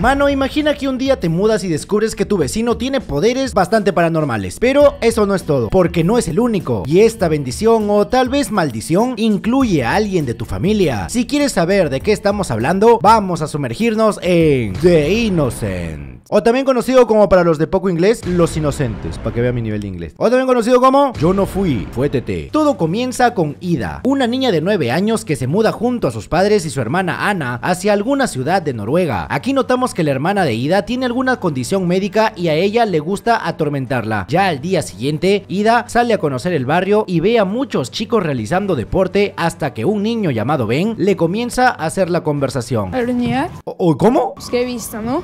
Mano, imagina que un día te mudas y descubres que tu vecino tiene poderes bastante paranormales. Pero eso no es todo, porque no es el único. Y esta bendición o tal vez maldición incluye a alguien de tu familia. Si quieres saber de qué estamos hablando, vamos a sumergirnos en The Innocent. O también conocido como para los de poco inglés, Los Inocentes, para que vea mi nivel de inglés. O también conocido como Yo no fui, Fuétete, Todo comienza con Ida, una niña de 9 años que se muda junto a sus padres y su hermana Ana hacia alguna ciudad de Noruega. Aquí notamos que la hermana de Ida tiene alguna condición médica y a ella le gusta atormentarla. Ya al día siguiente, Ida sale a conocer el barrio y ve a muchos chicos realizando deporte hasta que un niño llamado Ben le comienza a hacer la conversación. ¿O, ¿Cómo? Es pues que he visto, ¿no?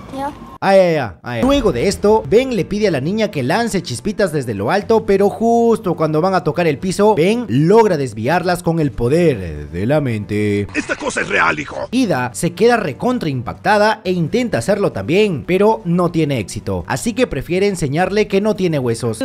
ay, ay, ah, ah, Luego de esto, Ben le pide a la niña que lance chispitas desde lo alto, pero justo cuando van a tocar el piso, Ben logra desviarlas con el poder de la mente. Esta cosa es real, hijo. Ida se queda recontra impactada e intenta hacerlo también, pero no tiene éxito, así que prefiere enseñarle que no tiene huesos.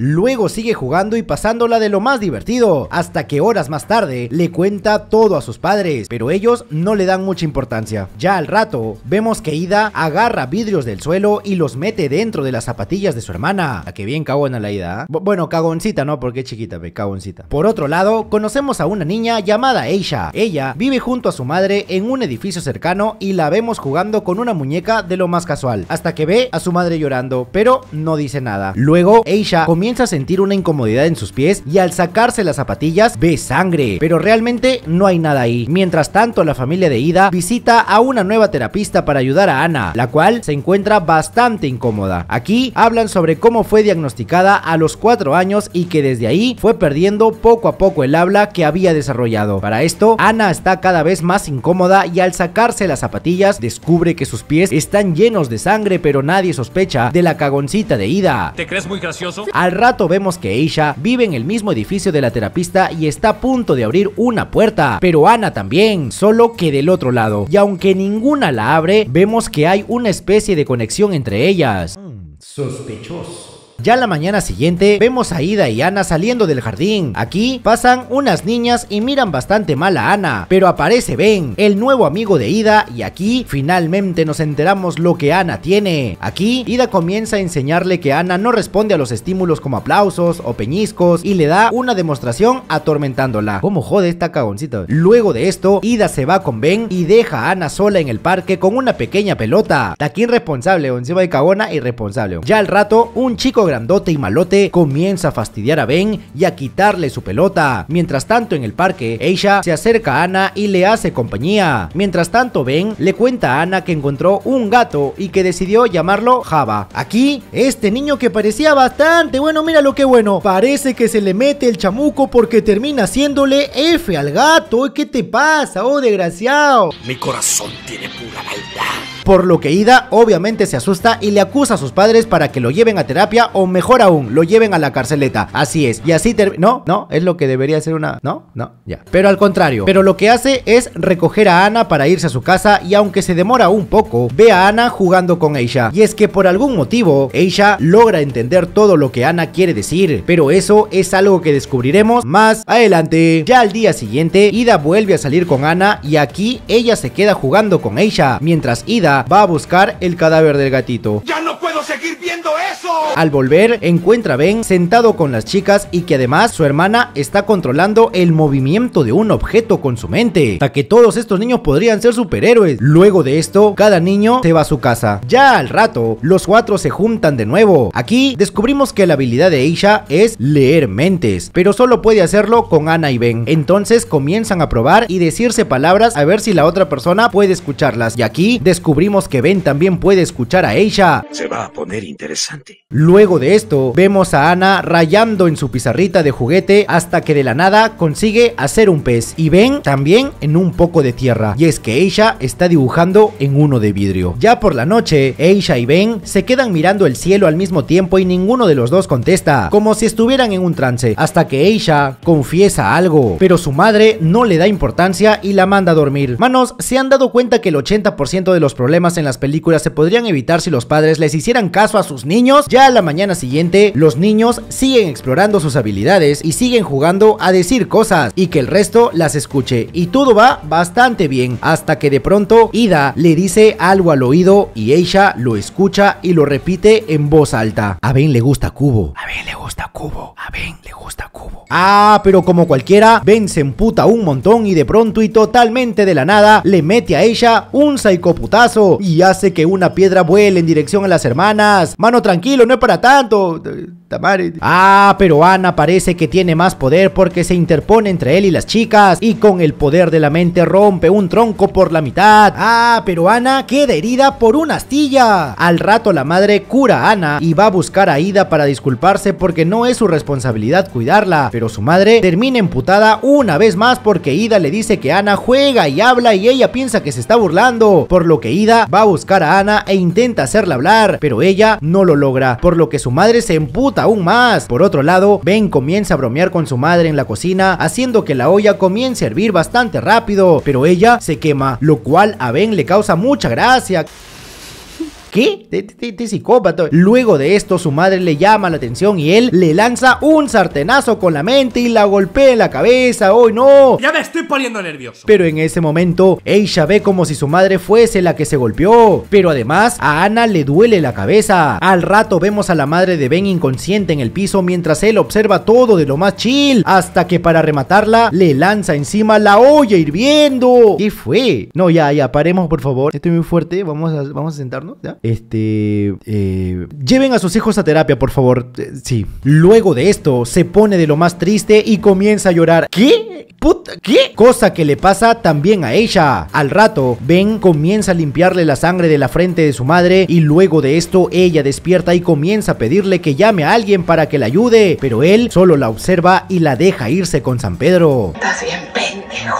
Luego sigue jugando y pasándola de lo más divertido, hasta que horas más tarde le cuenta todo a sus padres, pero ellos no le dan mucha importancia. Ya al rato, vemos que Ida agarra vidrios del suelo y los mete dentro de las zapatillas de su hermana. A ah, que bien cagona la Ida. ¿eh? Bueno, cagoncita, ¿no? Porque chiquita, ve, cagoncita. Por otro lado, conocemos a una niña llamada Aisha. Ella vive junto a su madre en un edificio cercano y la vemos jugando con una muñeca de lo más casual, hasta que ve a su madre llorando, pero no dice nada. Luego, Aisha comienza a sentir una incomodidad en sus pies y al sacarse las zapatillas ve sangre, pero realmente no hay nada ahí. Mientras tanto, la familia de Ida visita a una nueva terapista para ayudar a Ana, la cual se encuentra bastante incómoda. Aquí hablan sobre cómo fue diagnosticada a los 4 años y que desde ahí fue perdiendo poco a poco el habla que había desarrollado. Para esto, Ana está cada vez más incómoda y al sacarse las zapatillas de descubre que sus pies están llenos de sangre pero nadie sospecha de la cagoncita de Ida. ¿Te crees muy gracioso? Al rato vemos que Aisha vive en el mismo edificio de la terapista y está a punto de abrir una puerta, pero Ana también, solo que del otro lado. Y aunque ninguna la abre, vemos que hay una especie de conexión entre ellas. Mm, sospechoso. Ya la mañana siguiente vemos a Ida y Ana saliendo del jardín. Aquí pasan unas niñas y miran bastante mal a Ana, pero aparece Ben, el nuevo amigo de Ida y aquí finalmente nos enteramos lo que Ana tiene. Aquí Ida comienza a enseñarle que Ana no responde a los estímulos como aplausos o peñiscos y le da una demostración atormentándola. ¿Cómo jode esta cagoncita? Luego de esto, Ida se va con Ben y deja a Ana sola en el parque con una pequeña pelota. Aquí irresponsable, encima de cagona irresponsable. Ya al rato, un chico grandote y malote comienza a fastidiar a Ben y a quitarle su pelota. Mientras tanto en el parque, Aisha se acerca a Ana y le hace compañía. Mientras tanto Ben le cuenta a Ana que encontró un gato y que decidió llamarlo Java. Aquí, este niño que parecía bastante bueno, mira lo que bueno, parece que se le mete el chamuco porque termina haciéndole F al gato. ¿Qué te pasa, oh desgraciado? Mi corazón tiene pura maldad por lo que Ida obviamente se asusta y le acusa a sus padres para que lo lleven a terapia o mejor aún, lo lleven a la carceleta. Así es. Y así termina No, no, es lo que debería ser una... No, no, ya. Pero al contrario, pero lo que hace es recoger a Ana para irse a su casa y aunque se demora un poco, ve a Ana jugando con Aisha. Y es que por algún motivo, Aisha logra entender todo lo que Ana quiere decir, pero eso es algo que descubriremos más adelante. Ya al día siguiente, Ida vuelve a salir con Ana y aquí ella se queda jugando con Aisha, mientras Ida va a buscar el cadáver del gatito. ¡Ya no al volver, encuentra a Ben sentado con las chicas y que además su hermana está controlando el movimiento de un objeto con su mente. Hasta que todos estos niños podrían ser superhéroes. Luego de esto, cada niño se va a su casa. Ya al rato, los cuatro se juntan de nuevo. Aquí descubrimos que la habilidad de Aisha es leer mentes, pero solo puede hacerlo con Ana y Ben. Entonces comienzan a probar y decirse palabras a ver si la otra persona puede escucharlas. Y aquí descubrimos que Ben también puede escuchar a Aisha Se va a poner interesante. Luego de esto, vemos a Ana rayando en su pizarrita de juguete hasta que de la nada consigue hacer un pez y Ben también en un poco de tierra y es que Aisha está dibujando en uno de vidrio. Ya por la noche, Aisha y Ben se quedan mirando el cielo al mismo tiempo y ninguno de los dos contesta, como si estuvieran en un trance, hasta que Aisha confiesa algo, pero su madre no le da importancia y la manda a dormir. Manos, se han dado cuenta que el 80% de los problemas en las películas se podrían evitar si los padres les hicieran caso a sus niños, ya a la mañana siguiente los niños siguen explorando sus habilidades y siguen jugando a decir cosas y que el resto las escuche y todo va bastante bien hasta que de pronto Ida le dice algo al oído y Aisha lo escucha y lo repite en voz alta. A Ben le gusta Cubo. A Ben le gusta Cubo. A Ben le gusta Ah, pero como cualquiera, Ben se emputa un montón y de pronto y totalmente de la nada le mete a ella un psicoputazo y hace que una piedra vuele en dirección a las hermanas. Mano tranquilo, no es para tanto. Ah, pero Ana parece que tiene más poder porque se interpone entre él y las chicas y con el poder de la mente rompe un tronco por la mitad. Ah, pero Ana queda herida por una astilla. Al rato la madre cura a Ana y va a buscar a Ida para disculparse porque no es su responsabilidad cuidarla, pero su madre termina emputada una vez más porque Ida le dice que Ana juega y habla y ella piensa que se está burlando, por lo que Ida va a buscar a Ana e intenta hacerla hablar, pero ella no lo logra, por lo que su madre se emputa aún más. Por otro lado, Ben comienza a bromear con su madre en la cocina, haciendo que la olla comience a hervir bastante rápido, pero ella se quema, lo cual a Ben le causa mucha gracia. ¿Qué? te, te, psicópata. Luego de esto, su madre le llama la atención y él le lanza un sartenazo con la mente y la golpea en la cabeza. ¡Oh, no! Ya me estoy poniendo nervioso. Pero en ese momento, Aisha ve como si su madre fuese la que se golpeó. Pero además, a Ana le duele la cabeza. Al rato vemos a la madre de Ben inconsciente en el piso mientras él observa todo de lo más chill. Hasta que para rematarla, le lanza encima la olla hirviendo. ¿Qué fue? No, ya, ya, paremos por favor. Estoy muy fuerte. Vamos a, vamos a sentarnos. ¿ya? Este, eh, lleven a sus hijos a terapia, por favor. Eh, sí. Luego de esto, se pone de lo más triste y comienza a llorar. ¿Qué? Puta, ¿qué? Cosa que le pasa también a ella. Al rato, Ben comienza a limpiarle la sangre de la frente de su madre y luego de esto ella despierta y comienza a pedirle que llame a alguien para que la ayude, pero él solo la observa y la deja irse con San Pedro. Estás bien pendejo.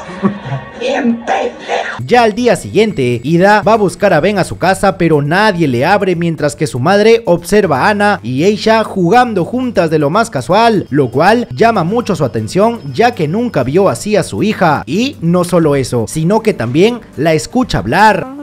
Bien pendejo. Ya al día siguiente, Ida va a buscar a Ben a su casa, pero nadie le abre mientras que su madre observa a Ana y Aisha jugando juntas de lo más casual, lo cual llama mucho su atención ya que nunca vio así a su hija. Y no solo eso, sino que también la escucha hablar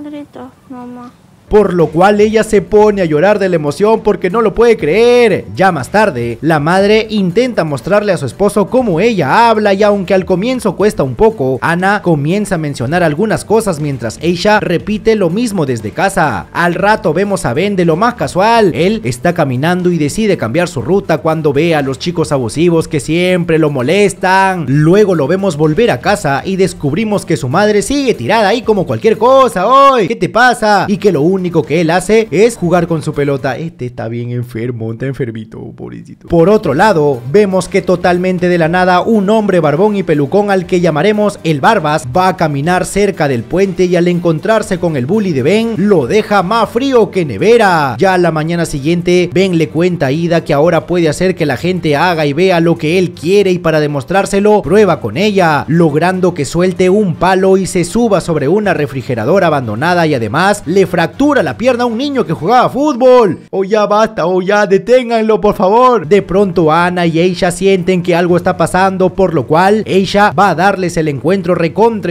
por lo cual ella se pone a llorar de la emoción porque no lo puede creer. Ya más tarde, la madre intenta mostrarle a su esposo cómo ella habla y aunque al comienzo cuesta un poco, Ana comienza a mencionar algunas cosas mientras ella repite lo mismo desde casa. Al rato vemos a Ben de lo más casual, él está caminando y decide cambiar su ruta cuando ve a los chicos abusivos que siempre lo molestan. Luego lo vemos volver a casa y descubrimos que su madre sigue tirada ahí como cualquier cosa, hoy, ¿qué te pasa? Y que lo une único que él hace es jugar con su pelota. Este está bien enfermo, está enfermito, pobrecito. Por otro lado, vemos que totalmente de la nada un hombre barbón y pelucón al que llamaremos el Barbas va a caminar cerca del puente y al encontrarse con el bully de Ben lo deja más frío que nevera. Ya a la mañana siguiente, Ben le cuenta a Ida que ahora puede hacer que la gente haga y vea lo que él quiere y para demostrárselo prueba con ella, logrando que suelte un palo y se suba sobre una refrigeradora abandonada y además le fractura la pierna a un niño que jugaba fútbol. O oh, ya basta, o oh, ya deténganlo por favor. De pronto Ana y Aisha sienten que algo está pasando, por lo cual Aisha va a darles el encuentro recontra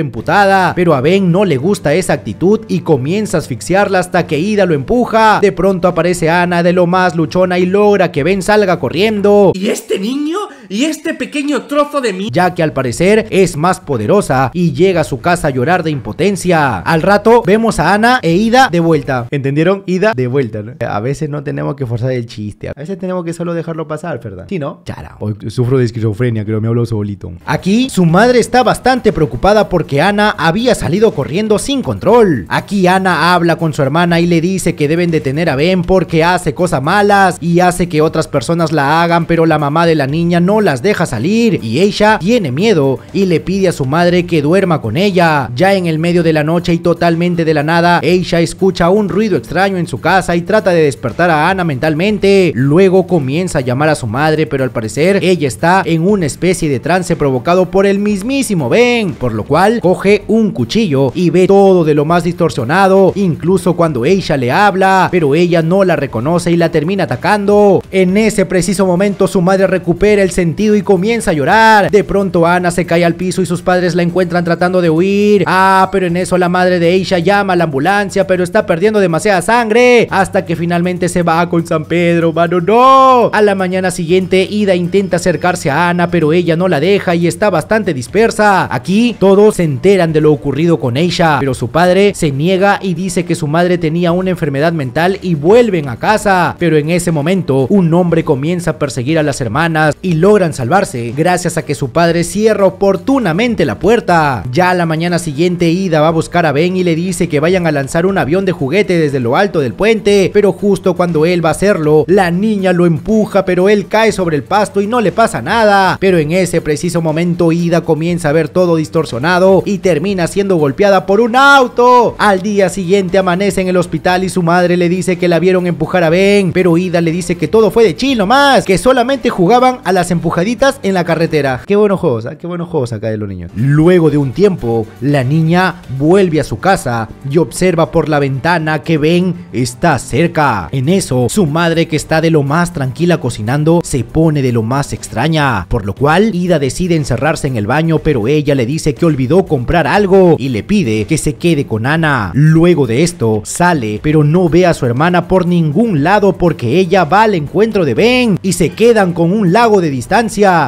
Pero a Ben no le gusta esa actitud y comienza a asfixiarla hasta que Ida lo empuja. De pronto aparece Ana de lo más luchona y logra que Ben salga corriendo. ¿Y este niño? y este pequeño trozo de mí. Ya que al parecer es más poderosa y llega a su casa a llorar de impotencia. Al rato vemos a Ana e Ida de vuelta. ¿Entendieron? Ida de vuelta, A veces no tenemos que forzar el chiste. A veces tenemos que solo dejarlo pasar, ¿verdad? Sí, ¿no? Chara. Hoy sufro de esquizofrenia, creo, me hablo solito. Aquí su madre está bastante preocupada porque Ana había salido corriendo sin control. Aquí Ana habla con su hermana y le dice que deben detener a Ben porque hace cosas malas y hace que otras personas la hagan, pero la mamá de la niña no las deja salir y ella tiene miedo y le pide a su madre que duerma con ella. Ya en el medio de la noche y totalmente de la nada, Aisha escucha un ruido extraño en su casa y trata de despertar a Ana mentalmente. Luego comienza a llamar a su madre, pero al parecer ella está en una especie de trance provocado por el mismísimo Ben, por lo cual coge un cuchillo y ve todo de lo más distorsionado, incluso cuando Aisha le habla, pero ella no la reconoce y la termina atacando. En ese preciso momento su madre recupera el y comienza a llorar. De pronto Ana se cae al piso y sus padres la encuentran tratando de huir. Ah, pero en eso la madre de Aisha llama a la ambulancia, pero está perdiendo demasiada sangre. Hasta que finalmente se va con San Pedro, mano, no. A la mañana siguiente, Ida intenta acercarse a Ana, pero ella no la deja y está bastante dispersa. Aquí todos se enteran de lo ocurrido con Aisha, pero su padre se niega y dice que su madre tenía una enfermedad mental y vuelven a casa. Pero en ese momento, un hombre comienza a perseguir a las hermanas y lo logran salvarse gracias a que su padre cierra oportunamente la puerta. Ya la mañana siguiente Ida va a buscar a Ben y le dice que vayan a lanzar un avión de juguete desde lo alto del puente, pero justo cuando él va a hacerlo, la niña lo empuja pero él cae sobre el pasto y no le pasa nada. Pero en ese preciso momento Ida comienza a ver todo distorsionado y termina siendo golpeada por un auto. Al día siguiente amanece en el hospital y su madre le dice que la vieron empujar a Ben, pero Ida le dice que todo fue de chino más, que solamente jugaban a las empujaditas en la carretera. Qué buenos juegos, ¿ah? qué buenos juegos acá de los niños. Luego de un tiempo, la niña vuelve a su casa y observa por la ventana que Ben está cerca. En eso, su madre que está de lo más tranquila cocinando, se pone de lo más extraña, por lo cual Ida decide encerrarse en el baño, pero ella le dice que olvidó comprar algo y le pide que se quede con Ana. Luego de esto, sale, pero no ve a su hermana por ningún lado porque ella va al encuentro de Ben y se quedan con un lago de distancia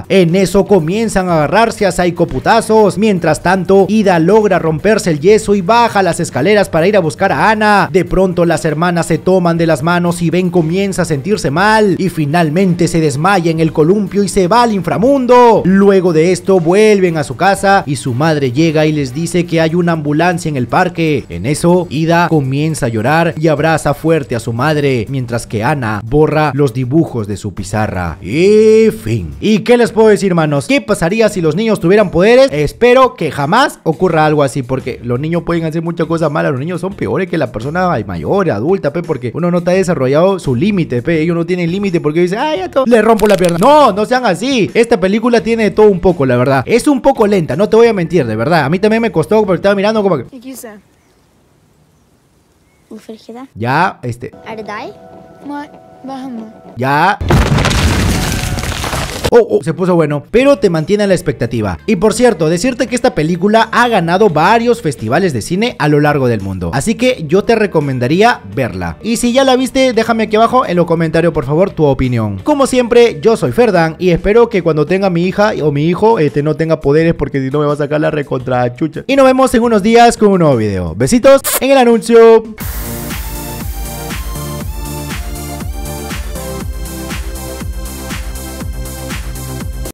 en eso comienzan a agarrarse a psicoputazos. Mientras tanto, Ida logra romperse el yeso y baja las escaleras para ir a buscar a Ana. De pronto las hermanas se toman de las manos y Ben comienza a sentirse mal y finalmente se desmaya en el columpio y se va al inframundo. Luego de esto vuelven a su casa y su madre llega y les dice que hay una ambulancia en el parque. En eso, Ida comienza a llorar y abraza fuerte a su madre, mientras que Ana borra los dibujos de su pizarra. Y fin. ¿Y qué les puedo decir, manos? ¿Qué pasaría si los niños tuvieran poderes? Espero que jamás ocurra algo así, porque los niños pueden hacer muchas cosas malas. Los niños son peores que la persona mayor, adulta, pe, porque uno no está desarrollado su límite, pe. Ellos no tienen límite porque dicen, ay, le rompo la pierna. No, no sean así. Esta película tiene de todo un poco, la verdad. Es un poco lenta, no te voy a mentir, de verdad. A mí también me costó porque estaba mirando como que. Ya, este. Ya. Oh, oh, se puso bueno, pero te mantiene la expectativa. Y por cierto, decirte que esta película ha ganado varios festivales de cine a lo largo del mundo, así que yo te recomendaría verla. Y si ya la viste, déjame aquí abajo en los comentarios por favor tu opinión. Como siempre, yo soy Ferdan y espero que cuando tenga mi hija o mi hijo este, no tenga poderes porque si no me va a sacar la recontra Y nos vemos en unos días con un nuevo video. Besitos en el anuncio.